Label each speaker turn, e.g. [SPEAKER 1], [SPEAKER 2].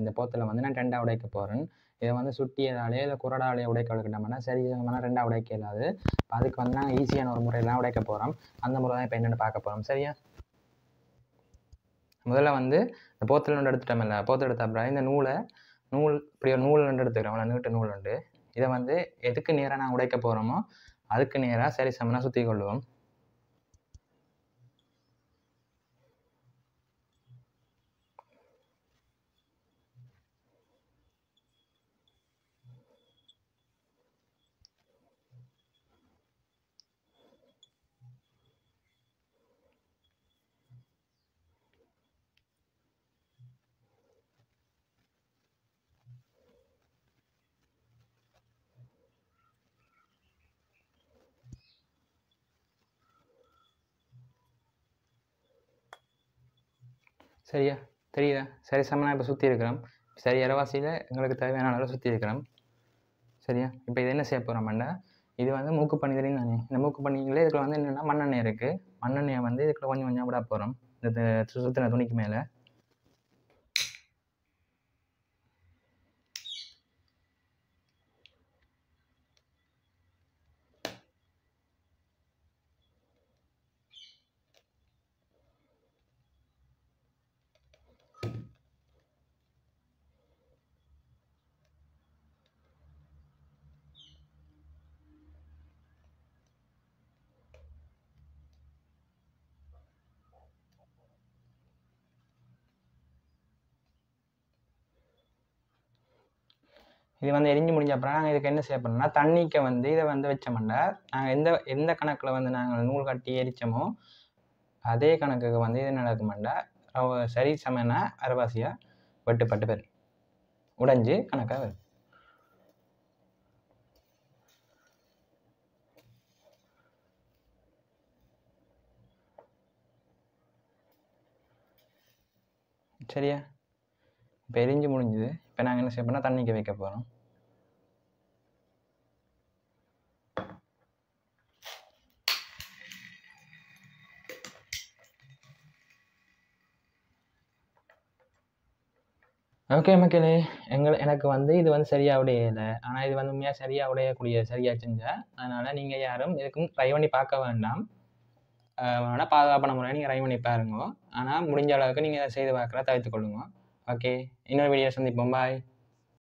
[SPEAKER 1] இந்த போத்தில் வந்து நான் ரெண்டாக உடைக்க போகிறேன் இதை வந்து சுட்டியதாலே இல்லை குரடாலேயே உடைக்க உடைக்கிட்டோம்னா சரி விதமான ரெண்டாக உடைக்க இல்லாது அதுக்கு வந்து நாங்கள் ஈஸியான ஒரு முறையெல்லாம் உடைக்க போகிறோம் அந்த முறை தான் இப்போ என்னென்னு பார்க்க போகிறோம் சரியா முதல்ல வந்து இந்த போத்தில் நோண்டு எடுத்துட்டோம் இல்லை போத்து எடுத்த அப்புறம் இந்த நூலை நூல் இப்படி ஒரு நூல் நண்டு எடுத்துக்கிறோம் நீட்டு நூல் நண்டு இதை வந்து எதுக்கு நேராக நான் உடைக்க போகிறோமோ அதுக்கு நேராக சரி சமனாக சுற்றி கொள்வோம் சரியா தெரியுதா சரி சமனா இப்போ சுற்றி இருக்கிறோம் சரி இலவாசியில் எங்களுக்கு தேவையான அளவு சுற்றி இருக்கிறோம் சரியா இப்போ இது என்ன செய்ய போகிறோம்டா இது வந்து மூக்கு பண்ணி தெரியும் தானே இந்த மூக்கு பண்ணிங்களே இதுக்குள்ள வந்து என்னென்னா மண்ணெண்ணெய் இருக்குது மண்ணெண்ணெயை வந்து இதுக்குள்ள கொஞ்சம் கொஞ்சம் விட போகிறோம் இந்த சுற்றின துணிக்கு மேலே இது வந்து எரிஞ்சு முடிஞ்ச அப்புறம் நாங்கள் இதுக்கு என்ன செய்ய பண்ணோம்னா தண்ணிக்கு வந்து இதை வந்து வச்சோம்னா நாங்கள் எந்த எந்த கணக்கில் வந்து நாங்கள் நூல் கட்டி எரித்தோமோ அதே கணக்குக்கு வந்து இது நடக்குமாண்டா சரி சமையனா அரைவாசியாக வெட்டுப்பட்டு பெறும் உடைஞ்சு கணக்காக வரும் சரியா இப்போ எரிஞ்சு முடிஞ்சுது இப்போ நாங்கள் என்ன செய்ய தண்ணிக்கு வைக்க போகிறோம் ஓகே மக்களே எங்கள் எனக்கு வந்து இது வந்து சரியாக இல்லை ஆனால் இது வந்து உண்மையாக சரியாக உடையக்கூடிய சரியாக செஞ்சால் அதனால் நீங்கள் யாரும் இதுக்கும் ட்ரை பண்ணி பார்க்க வேண்டாம் ஆனால் பாதுகாப்பான முறையில் நீங்கள் ட்ரை பண்ணி பாருங்க ஆனால் முடிஞ்ச அளவுக்கு நீங்கள் செய்து பார்க்குற தவிர்த்து கொள்ளுங்க ஓகே இன்னொரு வீடியோ சந்திப்போம் பாய்